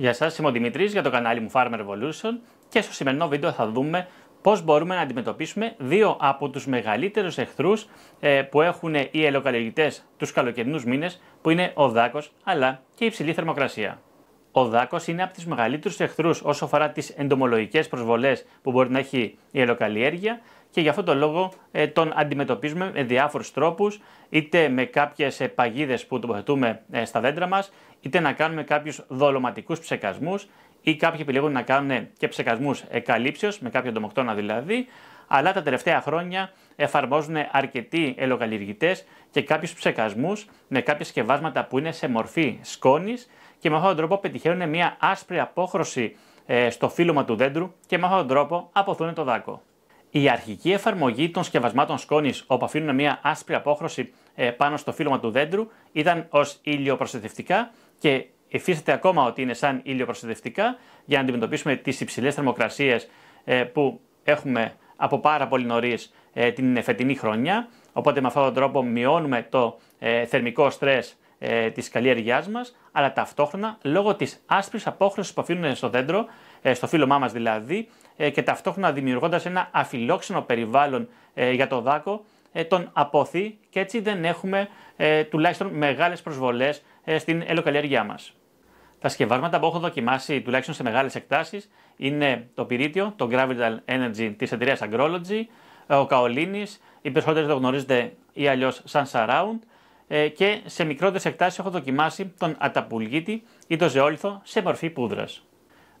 Γεια σας, είμαι ο Δημητρής για το κανάλι μου Farmer Evolution και στο σημερινό βίντεο θα δούμε πώς μπορούμε να αντιμετωπίσουμε δύο από τους μεγαλύτερους εχθρούς ε, που έχουν οι ελαιοκαλλιεργητές τους καλοκαιρινούς μήνες που είναι ο δάκος αλλά και η υψηλή θερμοκρασία. Ο δάκος είναι από του μεγαλύτερους εχθρούς όσο αφορά τις εντομολογικές προσβολές που μπορεί να έχει η ελοκαλλιέργεια, και γι' αυτό τον λόγο ε, τον αντιμετωπίζουμε με διάφορους τρόπους, είτε με κάποιες παγίδες που τοποθετούμε ε, στα δέντρα μας, είτε να κάνουμε κάποιους δολοματικού ψεκασμούς ή κάποιοι επιλέγουν να κάνουν ε, και ψεκασμούς εκαλύψεως, με κάποιο ντομοκτώνα δηλαδή, αλλά τα τελευταία χρόνια εφαρμόζουν αρκετοί ελοκαλλιεργητέ και κάποιους ψεκασμούς με κάποια σκευάσματα που είναι σε μορφή σκόνης και με αυτόν τον τρόπο πετυχαίνουν μια άσπρη απόχρωση στο φύλλωμα του δέντρου και με αυτόν τον τρόπο αποθούν το δάκο. Η αρχική εφαρμογή των σκευασμάτων σκόνης, όπου αφήνουν μια άσπρη απόχρωση ε, πάνω στο φύλλωμα του δέντρου, ήταν ως ηλιοπροστατευτικά και υφίσταται ακόμα ότι είναι σαν ηλιοπροστατευτικά για να αντιμετωπίσουμε τις υψηλές θερμοκρασίες ε, που έχουμε από πάρα πολύ νωρίς ε, την φετινή χρονιά. Οπότε με αυτόν τον τρόπο μειώνουμε το θερμικό στρες της καλλιέργεια μας αλλά ταυτόχρονα λόγω της άσπρης απόχρωσης που αφήνουν στο δέντρο ε, στο φίλωμά μας δηλαδή, ε, και ταυτόχρονα δημιουργώντας ένα αφιλόξενο περιβάλλον ε, για το δάκο, τον αποθεί και έτσι δεν έχουμε τουλάχιστον μεγάλες προσβολές στην ελοκαλλιέργειά μας. Τα σκευάσματα που έχω δοκιμάσει τουλάχιστον σε μεγάλες εκτάσεις είναι το πυρίτιο, το Gravital Energy της εταιρείας Agrology, ο Καολίνης, οι περισσότερες το γνωρίζετε ή αλλιώς σαν Surround, και σε μικρότερες εκτάσεις έχω δοκιμάσει τον Αταπουλγίτη ή το Ζεόλιθο σε μορφή πούδρας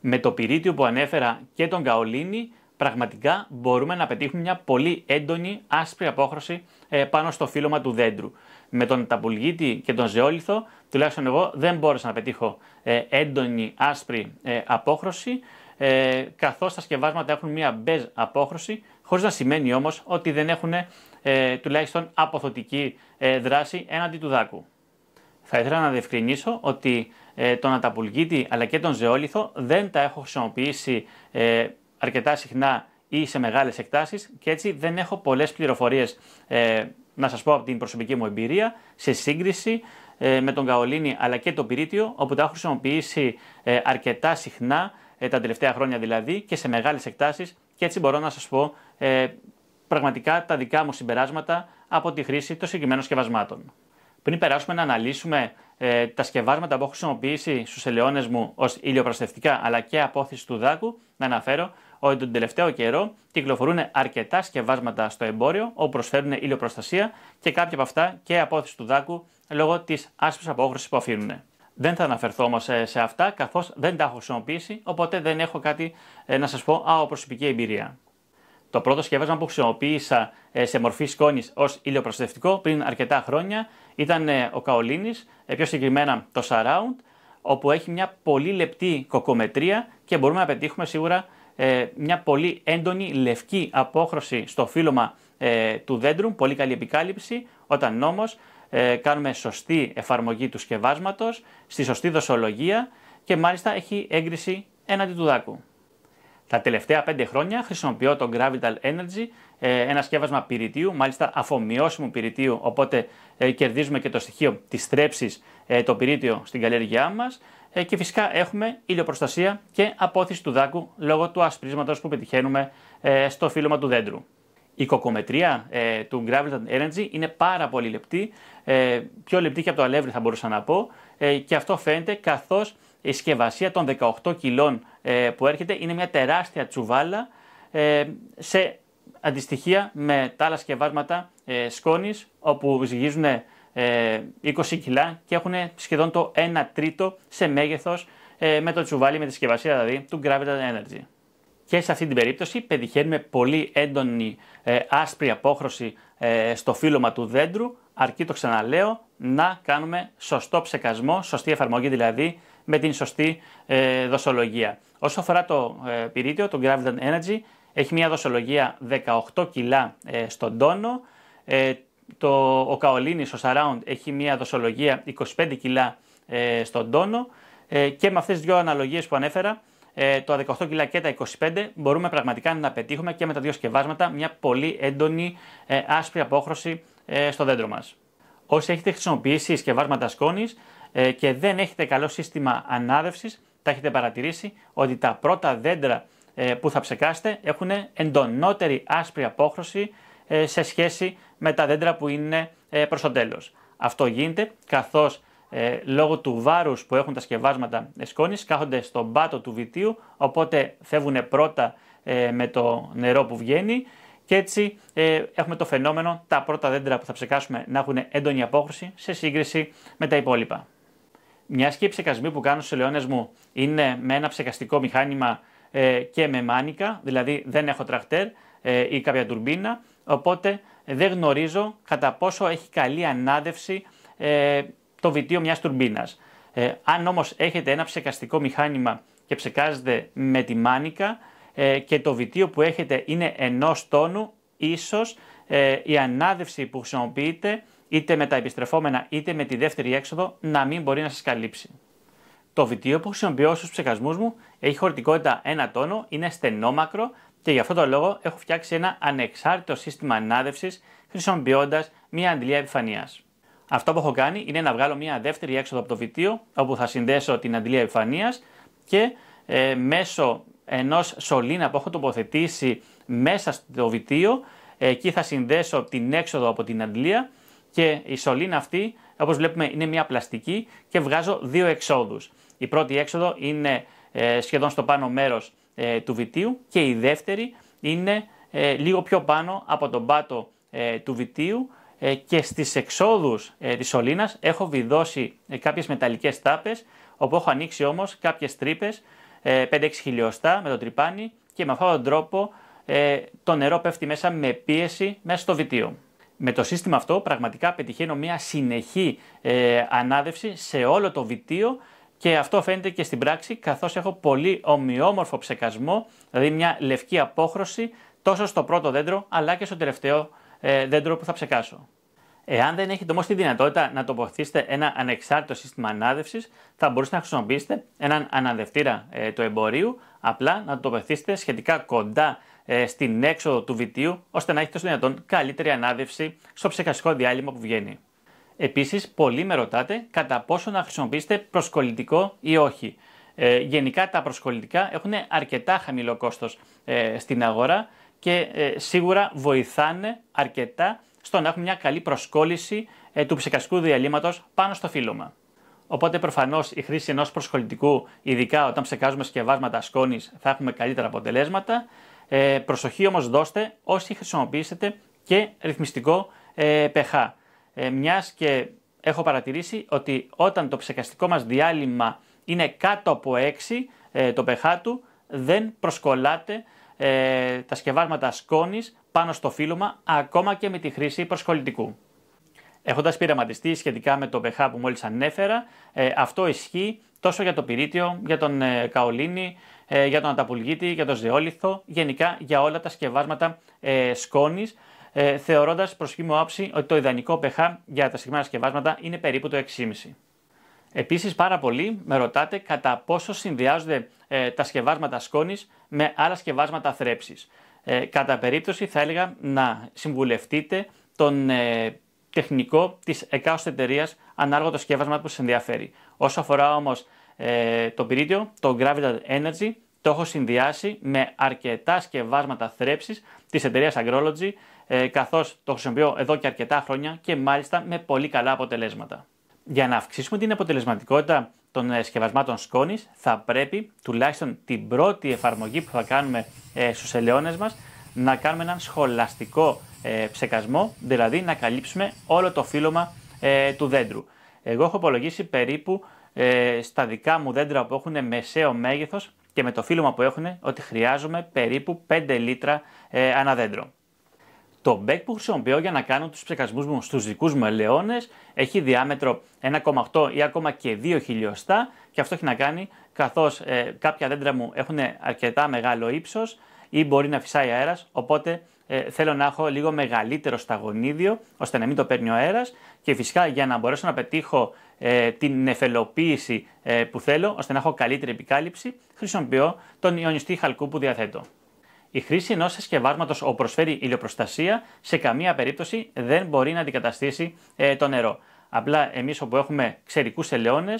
με το πυρίτιο που ανέφερα και τον καολίνη, πραγματικά μπορούμε να πετύχουμε μια πολύ έντονη άσπρη απόχρωση ε, πάνω στο φύλλωμα του δέντρου. Με τον ταπουλγίτη και τον ζεόλιθο, τουλάχιστον εγώ δεν μπόρεσα να πετύχω ε, έντονη άσπρη ε, απόχρωση, καθώς τα σκευάσματα έχουν μια μπεζ απόχρωση, χωρίς να σημαίνει όμως ότι δεν έχουν τουλάχιστον αποθωτική δράση έναντι του δάκου. Θα ήθελα να διευκρινίσω ότι ε, τον Αταπουλγίτη αλλά και τον Ζεόλιθο δεν τα έχω χρησιμοποιήσει ε, αρκετά συχνά ή σε μεγάλες εκτάσεις και έτσι δεν έχω πολλές πληροφορίες ε, να σας πω από την προσωπική μου εμπειρία σε σύγκριση με τον Καολίνη αλλά και το Πυρίτιο όπου τα έχω χρησιμοποιήσει αρκετά συχνά τα τελευταία χρόνια δηλαδή και σε μεγάλες εκτάσεις και έτσι μπορώ να σας πω πραγματικά τα δικά μου συμπεράσματα από τη χρήση των συγκεκριμένων σκευασμάτων πριν περάσουμε να αναλύσουμε ε, τα σκευάσματα που έχω χρησιμοποιήσει στους ελαιώνες μου ως ηλιοπροστευτικά αλλά και απόθεση του δάκου, να αναφέρω ότι τον τελευταίο καιρό κυκλοφορούν αρκετά σκευάσματα στο εμπόριο όπου προσφέρουν ηλιοπροστασία και κάποια από αυτά και απόθεση του δάκου λόγω της άσπρης απόχρωσης που αφήνουν. Δεν θα αναφερθώ όμως ε, σε αυτά καθώς δεν τα έχω χρησιμοποιήσει, οπότε δεν έχω κάτι ε, να σας πω από προσωπική εμπειρία. Το πρώτο σκεύασμα που χρησιμοποίησα ε, σε μορφή σκόνης ως ηλιοπροστατευτικό πριν αρκετά χρόνια ήταν ε, ο Καολίνης, ε, πιο συγκεκριμένα το Surround, όπου έχει μια πολύ λεπτή κοκομετρία και μπορούμε να πετύχουμε σίγουρα μια πολύ έντονη λευκή απόχρωση στο φύλλωμα του δέντρου, πολύ καλή επικάλυψη, όταν όμω κάνουμε σωστή εφαρμογή του σκευάσματος, στη σωστή δοσολογία και μάλιστα έχει έγκριση έναντι του δάκου. Τα τελευταία πέντε χρόνια χρησιμοποιώ το Gravital Energy, ε, ένα σκεύασμα πυρητίου, μάλιστα αφομοιώσιμου πυρητίου, οπότε ε, κερδίζουμε και το στοιχείο της θρέψης ε, το πυρίτιο στην καλλιέργειά μας και φυσικά έχουμε ηλιοπροστασία και απόθεση του δάκου λόγω του ασπρίσματος που πετυχαίνουμε στο φύλλωμα του δέντρου. Η κοκομετρία του Gravital Energy είναι πάρα πολύ λεπτή, πιο λεπτή και από το αλεύρι θα μπορούσα να πω και αυτό φαίνεται καθώς η συσκευασία των 18 κιλών ε, που έρχεται είναι μια τεράστια τσουβάλα ε, σε αντιστοιχεία με τα άλλα σκευάσματα ε, σκόνης όπου ζυγίζουν 20 κιλά και έχουν σχεδόν το 1 τρίτο σε μέγεθος με το τσουβάλι, με τη συσκευασία δηλαδή του Gravity Energy. Και σε αυτή την περίπτωση πετυχαίνουμε πολύ έντονη άσπρη απόχρωση στο φύλλωμα του δέντρου αρκεί το ξαναλέω να κάνουμε σωστό ψεκασμό, σωστή εφαρμογή δηλαδή με την σωστή ε, δοσολογία. Όσο αφορά το ε, πυρίτιο, το Graviton Energy, έχει μια δοσολογία 18 κιλά ε, στον τόνο. Ε, το, ο Καολίνης, ο Surround, έχει μια δοσολογία 25 κιλά στον τόνο. και με αυτές τις δύο αναλογίες που ανέφερα, το 18 κιλά και τα 25 μπορούμε πραγματικά να πετύχουμε και με τα δύο σκευάσματα μια πολύ έντονη άσπρη απόχρωση στο δέντρο μας. Όσοι έχετε χρησιμοποιήσει σκευάσματα σκόνης, ε, και δεν έχετε καλό σύστημα ανάδευσης, τα έχετε παρατηρήσει ότι τα πρώτα δέντρα ε, που θα ψεκάσετε έχουν εντονότερη άσπρη απόχρωση ε, σε σχέση με τα δέντρα που είναι προς το τέλος. Αυτό γίνεται καθώς λόγω του βάρους που έχουν τα σκευάσματα σκόνη, κάθονται στον πάτο του βιτίου, οπότε φεύγουν πρώτα με το νερό που βγαίνει και έτσι έχουμε το φαινόμενο τα πρώτα δέντρα που θα ψεκάσουμε να έχουν έντονη απόχρωση σε σύγκριση με τα υπόλοιπα μιας και οι ψεκασμοί που κάνω στους ελαιώνες μου είναι με ένα ψεκαστικό μηχάνημα ε, και με μάνικα, δηλαδή δεν έχω τραχτέρ ε, ή κάποια τουρμπίνα, οπότε δεν γνωρίζω κατά πόσο έχει καλή ανάδευση ε, το βιτίο μιας τουρμπίνας. αν όμως έχετε ένα ψεκαστικό μηχάνημα και ψεκάζετε με τη μάνικα και το βιτίο που έχετε είναι ενός τόνου, ίσως η ανάδευση που χρησιμοποιείτε είτε με τα επιστρεφόμενα είτε με τη δεύτερη έξοδο, να μην μπορεί να σας καλύψει. Το βιτίο που χρησιμοποιώ στους ψεκασμού μου έχει χωρητικότητα 1 τόνο, είναι στενόμακρο και γι' αυτό το λόγο έχω φτιάξει ένα ανεξάρτητο σύστημα ανάδευσης χρησιμοποιώντας μια αντιλία επιφανεία. Αυτό που έχω κάνει είναι να βγάλω μια δεύτερη έξοδο από το βιτίο, όπου θα συνδέσω την αντιλία επιφανεία και ε, μέσω ενός σωλήνα που έχω τοποθετήσει μέσα στο βιτίο, εκεί θα συνδέσω την έξοδο από την αντιλία και η σωλήνα αυτή, όπως βλέπουμε, είναι μια πλαστική και βγάζω δύο εξόδους. Η πρώτη έξοδο είναι ε, σχεδόν στο πάνω μέρος ε, του βιτίου και η δεύτερη είναι ε, λίγο πιο πάνω από τον πάτο του βιτίου και στις εξόδους της σωλήνας έχω βιδώσει κάποιες μεταλλικές τάπες όπου έχω ανοίξει όμως κάποιες τρύπες 5-6 χιλιοστά με το τρυπάνι και με αυτόν τον τρόπο το νερό πέφτει μέσα με πίεση μέσα στο βιτίο με το σύστημα αυτό πραγματικά πετυχαίνω μια συνεχή ε, ανάδευση σε όλο το βιτίο και αυτό φαίνεται και στην πράξη καθώς έχω πολύ ομοιόμορφο ψεκασμό, δηλαδή μια λευκή απόχρωση τόσο στο πρώτο δέντρο αλλά και στο τελευταίο ε, δέντρο που θα ψεκάσω. Εάν δεν έχετε όμως τη δυνατότητα να τοποθετήσετε ένα ανεξάρτητο σύστημα ανάδευσης, θα μπορούσατε να χρησιμοποιήσετε έναν αναδευτήρα ε, του εμπορίου, απλά να το τοποθετήσετε σχετικά κοντά ε, στην έξοδο του βιτίου, ώστε να έχετε τόσο δυνατόν καλύτερη ανάδευση στο ψεκαστικό διάλειμμα που βγαίνει. Επίσης, πολλοί με ρωτάτε κατά πόσο να χρησιμοποιήσετε προσκολλητικό ή όχι. Ε, γενικά, τα προσκολλητικά έχουν αρκετά χαμηλό κόστος ε, στην αγορά και ε, σίγουρα βοηθάνε αρκετά στο να έχουμε μια καλή προσκόλληση ε, του ψεκαστικού διαλύματος πάνω στο φύλλωμα. Οπότε προφανώς η χρήση ενός προσχολητικού, ειδικά όταν ψεκάζουμε σκευάσματα σκόνης, θα έχουμε καλύτερα αποτελέσματα. Ε, προσοχή όμως δώστε όσοι χρησιμοποιήσετε και ρυθμιστικό ε, pH. Ε, μιας και έχω παρατηρήσει ότι όταν το ψεκαστικό μας διάλειμμα είναι κάτω από 6 ε, το pH του δεν προσκολάται ε, τα σκευάσματα σκόνης πάνω στο φύλλωμα ακόμα και με τη χρήση προσκολητικού. Έχοντας πειραματιστεί σχετικά με το pH που μόλις ανέφερα, αυτό ισχύει τόσο για το Πυρίτιο, για τον ε, Καολίνη, ε, για τον Ανταπουλγίτη, για τον Ζεόλιθο, γενικά για όλα τα σκευάσματα ε, σκόνης, θεωρώντας προς μου άψη ότι το ιδανικό pH για τα συγκεκριμένα σκευάσματα είναι περίπου το 6,5. Επίσης, πάρα πολύ με ρωτάτε κατά πόσο συνδυάζονται τα σκευάσματα σκόνης με άλλα σκευάσματα θρέψης. κατά περίπτωση, θα έλεγα να συμβουλευτείτε τον τεχνικό της εκάστοτε εταιρείας ανάλογα το σκεύασμα που σας ενδιαφέρει. Όσο αφορά όμως ε, το πυρίτιο, το Gravital Energy το έχω συνδυάσει με αρκετά σκευάσματα θρέψης της εταιρείας Agrology, ε, καθώς το χρησιμοποιώ εδώ και αρκετά χρόνια και μάλιστα με πολύ καλά αποτελέσματα. Για να αυξήσουμε την αποτελεσματικότητα των ε, σκευασμάτων σκόνης, θα πρέπει τουλάχιστον την πρώτη εφαρμογή που θα κάνουμε ε, στους ελαιώνες μας να κάνουμε έναν σχολαστικό ε, ψεκασμό, δηλαδή να καλύψουμε όλο το φύλλωμα ε, του δέντρου. Εγώ έχω υπολογίσει περίπου ε, στα δικά μου δέντρα που έχουν μεσαίο μέγεθος και με το φύλλωμα που έχουν ότι χρειάζομαι περίπου 5 λίτρα ε, ανά δέντρο. Το μπέκ που χρησιμοποιώ για να κάνω τους ψεκασμούς μου στους δικούς μου ελαιώνες έχει διάμετρο 1,8 ή ακόμα και 2 χιλιοστά και αυτό έχει να κάνει καθώς ε, κάποια δέντρα μου έχουν αρκετά μεγάλο ύψος ή μπορεί να φυσάει αέρας. Οπότε ε, θέλω να έχω λίγο μεγαλύτερο σταγονίδιο ώστε να μην το παίρνει ο αέρας και φυσικά για να μπορέσω να πετύχω ε, την νεφελοποίηση ε, που θέλω ώστε να έχω καλύτερη επικάλυψη χρησιμοποιώ τον ιονιστή χαλκού που διαθέτω. Η χρήση ενός συσκευάσματος όπου προσφέρει ηλιοπροστασία σε καμία περίπτωση δεν μπορεί να αντικαταστήσει το νερό. Απλά εμείς όπου έχουμε ξερικούς ελαιώνες,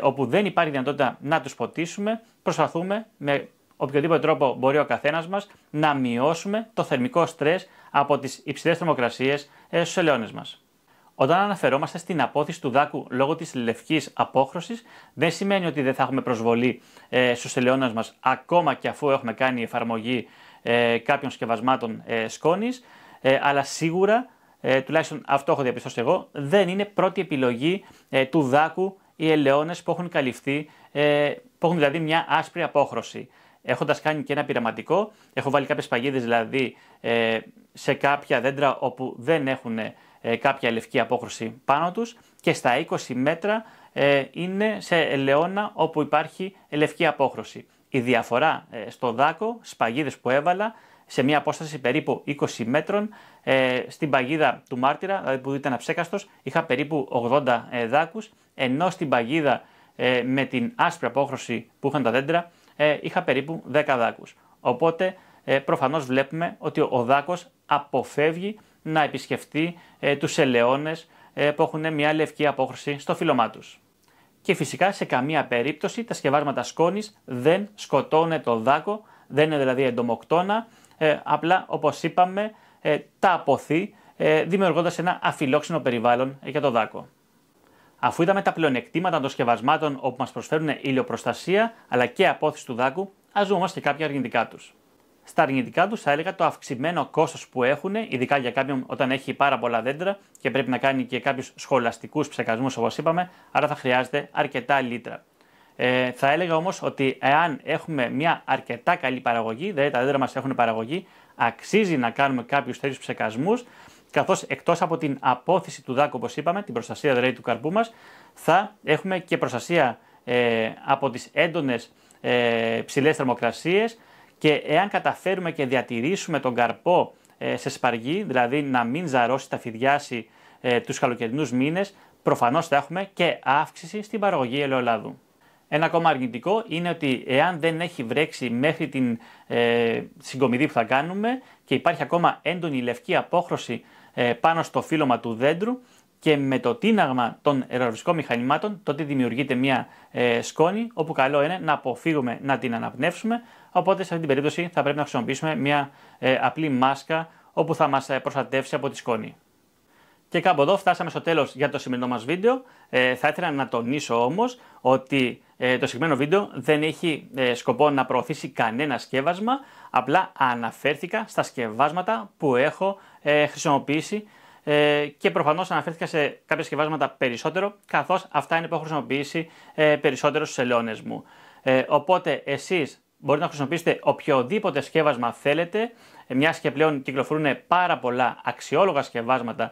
όπου δεν υπάρχει δυνατότητα να τους ποτίσουμε, προσπαθούμε με οποιοδήποτε τρόπο μπορεί ο καθένας μας να μειώσουμε το θερμικό στρες από τις υψηλές θερμοκρασίες στους ελαιώνε μας. Όταν αναφερόμαστε στην απόθεση του δάκου λόγω της λευκής απόχρωσης, δεν σημαίνει ότι δεν θα έχουμε προσβολή ε, στους ελαιώνε μας ακόμα και αφού έχουμε κάνει εφαρμογή ε, κάποιων σκευασμάτων ε, σκόνης, αλλά σίγουρα, τουλάχιστον αυτό έχω διαπιστώσει εγώ, δεν είναι πρώτη επιλογή του δάκου οι ελαιώνες που έχουν καλυφθεί, που έχουν δηλαδή μια άσπρη απόχρωση έχοντας κάνει και ένα πειραματικό. Έχω βάλει κάποιες παγίδες δηλαδή ε, σε κάποια δέντρα όπου δεν έχουν ε, κάποια λευκή απόχρωση πάνω τους και στα 20 μέτρα ε, είναι σε ελαιόνα όπου υπάρχει λευκή απόχρωση. Η διαφορά ε, στο δάκο, στις που έβαλα, σε μια απόσταση περίπου 20 μέτρων, ε, στην παγίδα του μάρτυρα, δηλαδή που ήταν αψέκαστος, είχα περίπου 80 ε, δάκους, ενώ στην παγίδα με την άσπρη απόχρωση που είχαν τα δέντρα ε, είχα περίπου 10 δάκους. Οπότε ε, προφανώς βλέπουμε ότι ο δάκος αποφεύγει να επισκεφτεί ε, τους ελαιώνες ε, που έχουν μια λευκή απόχρωση στο φύλλωμά τους. Και φυσικά σε καμία περίπτωση τα σκευάσματα σκόνης δεν σκοτώνουν το δάκο, δεν είναι δηλαδή εντομοκτώνα, ε, απλά όπως είπαμε τα αποθεί δημιουργώντας ένα αφιλόξενο περιβάλλον για το δάκο. Αφού είδαμε τα πλεονεκτήματα των σκευασμάτων όπου μας προσφέρουν ηλιοπροστασία αλλά και απόθυση του δάκου, ας δούμε όμως και κάποια αρνητικά τους. Στα αρνητικά τους θα έλεγα το αυξημένο κόστος που έχουν, ειδικά για κάποιον όταν έχει πάρα πολλά δέντρα και πρέπει να κάνει και κάποιους σχολαστικούς ψεκασμούς όπως είπαμε, άρα θα χρειάζεται αρκετά λίτρα. Ε, θα έλεγα όμως ότι εάν έχουμε μια αρκετά καλή παραγωγή, δηλαδή τα δέντρα μας έχουν παραγωγή, αξίζει να κάνουμε κάποιους τέτοιους ψεκασμούς καθώς εκτός από την απόθεση του δάκου, όπως είπαμε, την προστασία δηλαδή του καρπού μας, θα έχουμε και προστασία ε, από τις έντονες ε, ψηλές θερμοκρασίες και εάν καταφέρουμε και διατηρήσουμε τον καρπό ε, σε σπαργή, δηλαδή να μην ζαρώσει, τα φυδιάσει ε, τους καλοκαιρινούς μήνες, προφανώς θα έχουμε και αύξηση στην παραγωγή ελαιολάδου. Ένα ακόμα αρνητικό είναι ότι εάν δεν έχει βρέξει μέχρι την ε, συγκομιδή που θα κάνουμε και υπάρχει ακόμα έντονη λευκή απόχρωση ε, πάνω στο φύλλωμα του δέντρου και με το τίναγμα των αερορυστικών μηχανημάτων τότε δημιουργείται μια ε, σκόνη όπου καλό είναι να αποφύγουμε να την αναπνεύσουμε οπότε σε αυτή την περίπτωση θα πρέπει να χρησιμοποιήσουμε μια ε, απλή μάσκα όπου θα μας προστατεύσει από τη σκόνη. Και κάπου εδώ φτάσαμε στο τέλος για το σημερινό μας βίντεο. Ε, θα ήθελα να τονίσω όμως ότι το συγκεκριμένο βίντεο δεν έχει σκοπό να προωθήσει κανένα σκεύασμα, απλά αναφέρθηκα στα σκευάσματα που έχω ε, χρησιμοποιήσει ε, και προφανώς αναφέρθηκα σε κάποια σκευάσματα περισσότερο, καθώς αυτά είναι που έχω χρησιμοποιήσει ε, περισσότερο στους ελαιώνε μου. Ε, οπότε εσείς μπορείτε να χρησιμοποιήσετε οποιοδήποτε σκεύασμα θέλετε, ε, μιας και πλέον κυκλοφορούν πάρα πολλά αξιόλογα σκευάσματα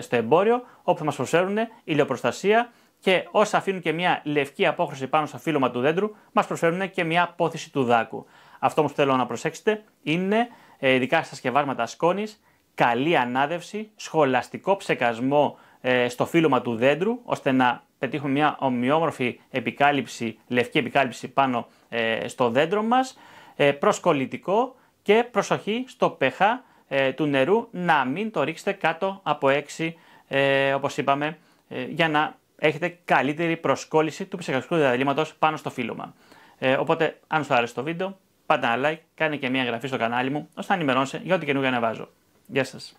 στο εμπόριο, όπου θα μας προσφέρουν ηλιοπροστασία και όσα αφήνουν και μια λευκή απόχρωση πάνω στο φύλλωμα του δέντρου, μας προσφέρουν και μια απόθεση του δάκου. Αυτό όμως που θέλω να προσέξετε είναι, ειδικά στα σκευάσματα σκόνης, καλή ανάδευση, σχολαστικό ψεκασμό ε, στο φύλλωμα του δέντρου, ώστε να πετύχουμε μια ομοιόμορφη επικάλυψη, λευκή επικάλυψη πάνω ε, στο δέντρο μας, ε, προσκολητικό και προσοχή στο pH ε, του νερού να μην το ρίξετε κάτω από 6 ε, όπως είπαμε για να έχετε καλύτερη προσκόλληση του ψυχαστικού διαδελήματος πάνω στο φύλλωμα. οπότε αν σου άρεσε το βίντεο, πάντα ένα like, κάνε και μια εγγραφή στο κανάλι μου ώστε να ενημερώνεσαι για ό,τι καινούργια ανεβάζω. Γεια σας.